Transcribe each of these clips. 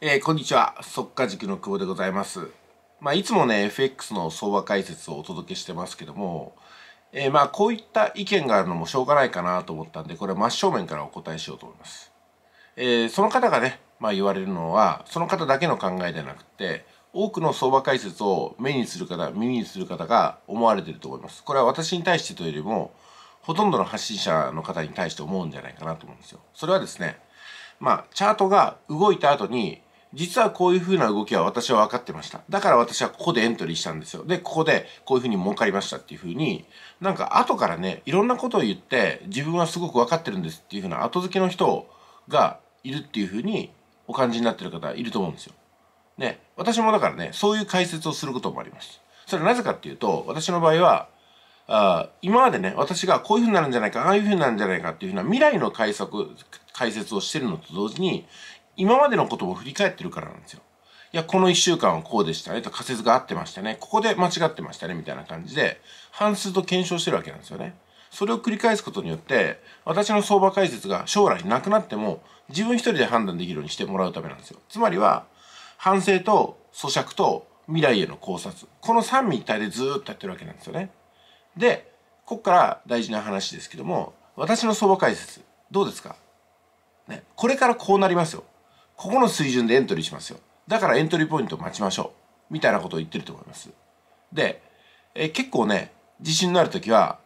えー、こんにちは。即価塾の久保でございます。まあ、いつもね、FX の相場解説をお届けしてますけども、えー、まあ、こういった意見があるのもしょうがないかなと思ったんで、これ真正面からお答えしようと思います。えー、その方がね、まあ、言われるのは、その方だけの考えでなくて、多くの相場解説を目にする方、耳にする方が思われてると思います。これは私に対してというよりも、ほとんどの発信者の方に対して思うんじゃないかなと思うんですよ。それはですね、まあ、チャートが動いた後に実はこういう風な動きは私は分かってました。だから私はここでエントリーしたんですよ。で、ここでこういう風に儲かりましたっていう風に、なんか後からね、いろんなことを言って、自分はすごく分かってるんですっていう風な後付けの人がいるっていう風にお感じになってる方いると思うんですよ。ね、私もだからね、そういう解説をすることもあります。それはなぜかっていうと、私の場合は、あ今までね、私がこういう風になるんじゃないか、ああいう風になるんじゃないかっていう風な未来の解解説をしてるのと同時に、今までのことを振り返ってるからなんですよ。いや、この1週間はこうでしたねと仮説が合ってましたね。ここで間違ってましたねみたいな感じで、半数と検証してるわけなんですよね。それを繰り返すことによって、私の相場解説が将来なくなっても、自分一人で判断できるようにしてもらうためなんですよ。つまりは、反省と咀嚼と未来への考察。この三位一体でずっとやってるわけなんですよね。で、ここから大事な話ですけども、私の相場解説、どうですかね、これからこうなりますよ。ここの水準でエントリーしますよだからエントリーポイントを待ちましょうみたいなことを言ってると思いますで、えー、結構ね自信のある時は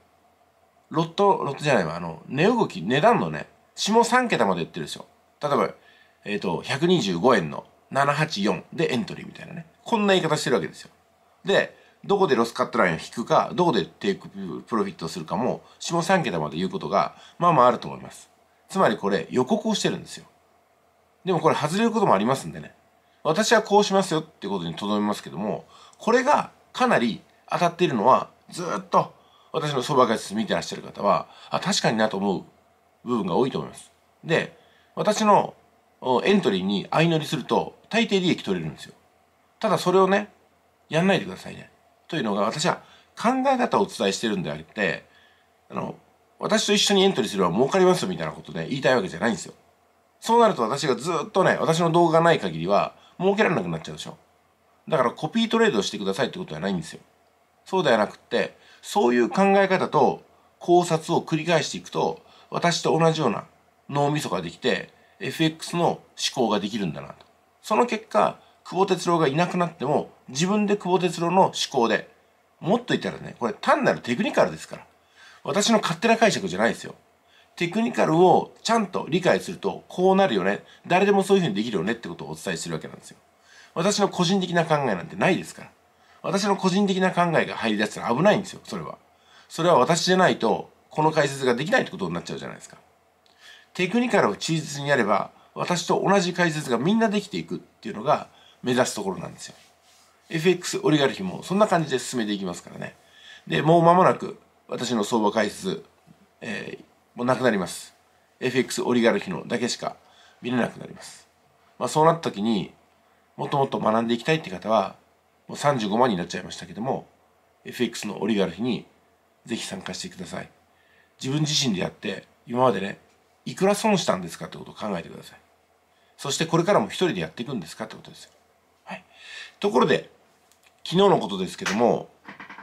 ロットロットじゃないわあの値動き値段のね下3桁まで言ってるんですよ例えばえっ、ー、と125円の784でエントリーみたいなねこんな言い方してるわけですよでどこでロスカットラインを引くかどこでテイクプロフィットをするかも下3桁まで言うことがまあまああると思いますつまりこれ予告をしてるんですよでもこれ外れることもありますんでね私はこうしますよってことに留めますけどもこれがかなり当たっているのはずっと私のそば解説見てらっしゃる方はあ確かになと思う部分が多いと思います。で私のエントリーに相乗りすると大抵利益取れるんですよ。ただそれをねやんないでくださいね。というのが私は考え方をお伝えしてるんであってあの私と一緒にエントリーすれば儲かりますよみたいなことで言いたいわけじゃないんですよ。そうなると私がずっとね、私の動画がない限りは、儲けられなくなっちゃうでしょ。だからコピートレードをしてくださいってことはないんですよ。そうではなくって、そういう考え方と考察を繰り返していくと、私と同じような脳みそができて、FX の思考ができるんだなと。その結果、久保哲郎がいなくなっても、自分で久保哲郎の思考で、もっと言ったらね、これ単なるテクニカルですから。私の勝手な解釈じゃないですよ。テクニカルをちゃんと理解すると、こうなるよね。誰でもそういうふうにできるよねってことをお伝えするわけなんですよ。私の個人的な考えなんてないですから。私の個人的な考えが入り出したら危ないんですよ、それは。それは私じゃないと、この解説ができないってことになっちゃうじゃないですか。テクニカルを忠実にやれば、私と同じ解説がみんなできていくっていうのが目指すところなんですよ。FX オリガルヒもそんな感じで進めていきますからね。で、もう間もなく私の相場解説、えー、もうなくなります FX オリガルヒのだけしか見れなくなります、まあ、そうなった時にもっともっと学んでいきたいって方はもう35万になっちゃいましたけども FX のオリガルヒにぜひ参加してください自分自身でやって今までねいくら損したんですかってことを考えてくださいそしてこれからも一人でやっていくんですかってことですよはいところで昨日のことですけども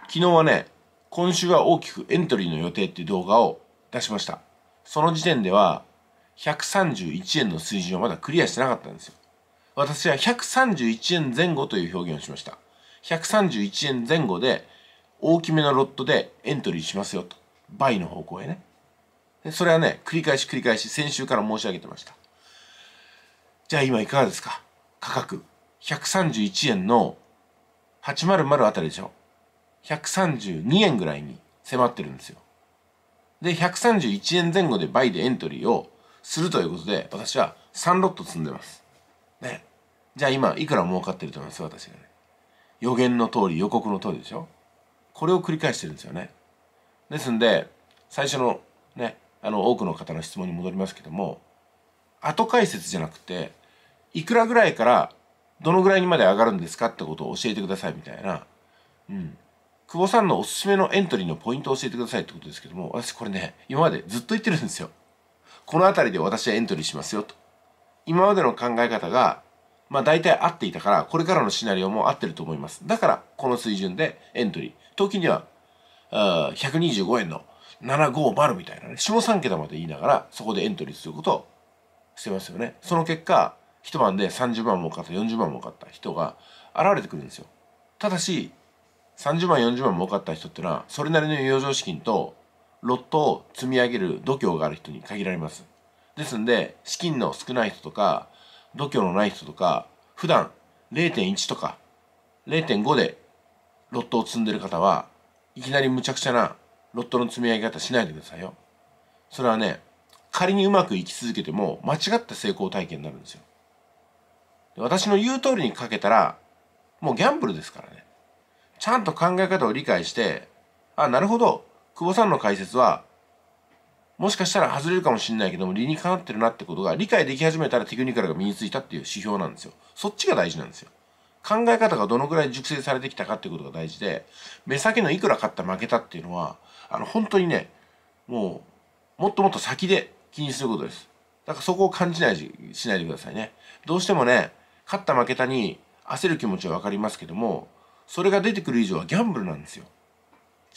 昨日はね今週は大きくエントリーの予定っていう動画を出しました。その時点では、131円の水準をまだクリアしてなかったんですよ。私は131円前後という表現をしました。131円前後で、大きめのロットでエントリーしますよと。倍の方向へね。それはね、繰り返し繰り返し、先週から申し上げてました。じゃあ今いかがですか価格。131円の800あたりでしょ。132円ぐらいに迫ってるんですよ。で、131円前後で倍でエントリーをするということで、私は3ロット積んでます。ね。じゃあ今、いくら儲かってると思います私がね。予言の通り、予告の通りでしょこれを繰り返してるんですよね。ですんで、最初のね、あの、多くの方の質問に戻りますけども、後解説じゃなくて、いくらぐらいからどのぐらいにまで上がるんですかってことを教えてくださいみたいな、うん。久保さんのおすすめのエントリーのポイントを教えてくださいってことですけども、私これね、今までずっと言ってるんですよ。この辺りで私はエントリーしますよと。今までの考え方が、まあ大体合っていたから、これからのシナリオも合ってると思います。だから、この水準でエントリー。時には、あ125円の750みたいなね、下3桁まで言いながら、そこでエントリーすることをしてますよね。その結果、一晩で30万儲かった、40万儲かった人が現れてくるんですよ。ただし、30万40万儲かった人ってのはそれなりの余剰資金とロットを積み上げる度胸がある人に限られますですんで資金の少ない人とか度胸のない人とか普段0.1とか0.5でロットを積んでる方はいきなりむちゃくちゃなロットの積み上げ方しないでくださいよそれはね仮にうまくいき続けても間違った成功体験になるんですよ私の言う通りにかけたらもうギャンブルですからねちゃんと考え方を理解して、あ、なるほど、久保さんの解説は、もしかしたら外れるかもしれないけども、理にかなってるなってことが理解でき始めたらテクニカルが身についたっていう指標なんですよ。そっちが大事なんですよ。考え方がどのくらい熟成されてきたかってことが大事で、目先のいくら勝った負けたっていうのは、あの、本当にね、もう、もっともっと先で気にすることです。だからそこを感じないし、しないでくださいね。どうしてもね、勝った負けたに焦る気持ちはわかりますけども、それが出てくる以上はギャンブルなんですよ。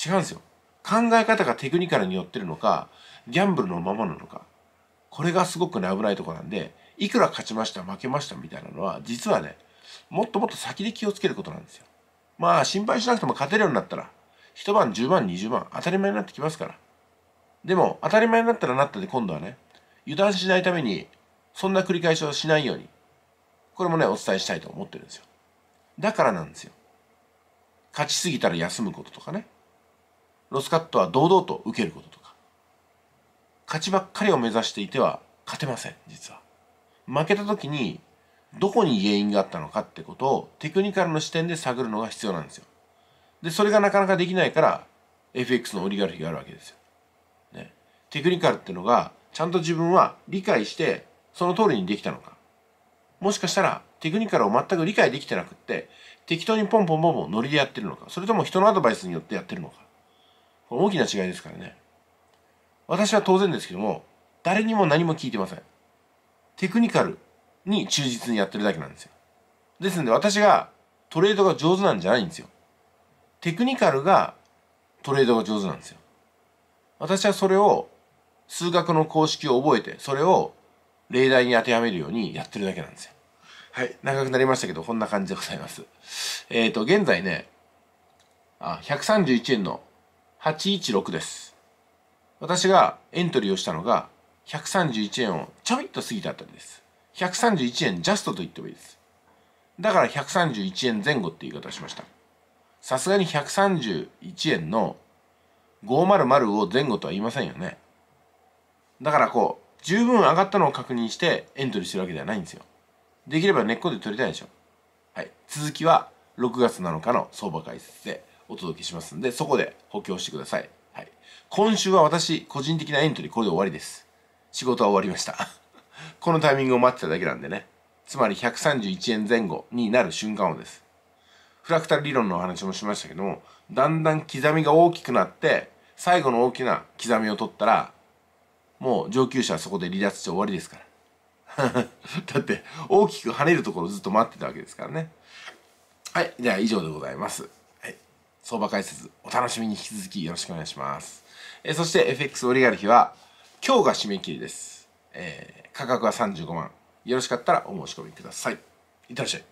違うんですよ。考え方がテクニカルによってるのか、ギャンブルのままなのか。これがすごくね、危ないとこなんで、いくら勝ちました、負けましたみたいなのは、実はね、もっともっと先で気をつけることなんですよ。まあ、心配しなくても勝てるようになったら、一晩10万、20万、当たり前になってきますから。でも、当たり前になったらなったで今度はね、油断しないために、そんな繰り返しをしないように、これもね、お伝えしたいと思ってるんですよ。だからなんですよ。勝ちすぎたら休むこととかねロスカットは堂々と受けることとか勝ちばっかりを目指していては勝てません実は負けた時にどこに原因があったのかってことをテクニカルの視点で探るのが必要なんですよでそれがなかなかできないから FX のオリガルヒがあるわけですよ、ね、テクニカルってのがちゃんと自分は理解してその通りにできたのかもしかしたらテクニカルを全く理解できてなくって適当にポンポンポンポンノリでやってるのかそれとも人のアドバイスによってやってるのか大きな違いですからね私は当然ですけども誰にも何も聞いてませんテクニカルに忠実にやってるだけなんですよですので私がトレードが上手なんじゃないんですよテクニカルがトレードが上手なんですよ私はそれを数学の公式を覚えてそれを例題に当てはめるようにやってるだけなんですよはい、長くなりましたけど、こんな感じでございます。えっ、ー、と、現在ね、あ、131円の816です。私がエントリーをしたのが、131円をちょびっと過ぎたあたりです。131円ジャストと言ってもいいです。だから131円前後って言い方をしました。さすがに131円の500を前後とは言いませんよね。だからこう、十分上がったのを確認してエントリーしてるわけではないんですよ。できれば根っこで取りたいでしょ。はい。続きは6月7日の相場解説でお届けしますんで、そこで補強してください。はい。今週は私、個人的なエントリーこれで終わりです。仕事は終わりました。このタイミングを待ってただけなんでね。つまり131円前後になる瞬間をです。フラクタル理論のお話もしましたけども、だんだん刻みが大きくなって、最後の大きな刻みを取ったら、もう上級者はそこで離脱して終わりですから。だって大きく跳ねるところずっと待ってたわけですからねはいでは以上でございます、はい、相場解説お楽しみに引き続きよろしくお願いしますえそして FX オリガルヒは今日が締め切りです、えー、価格は35万よろしかったらお申し込みくださいいってらっしゃい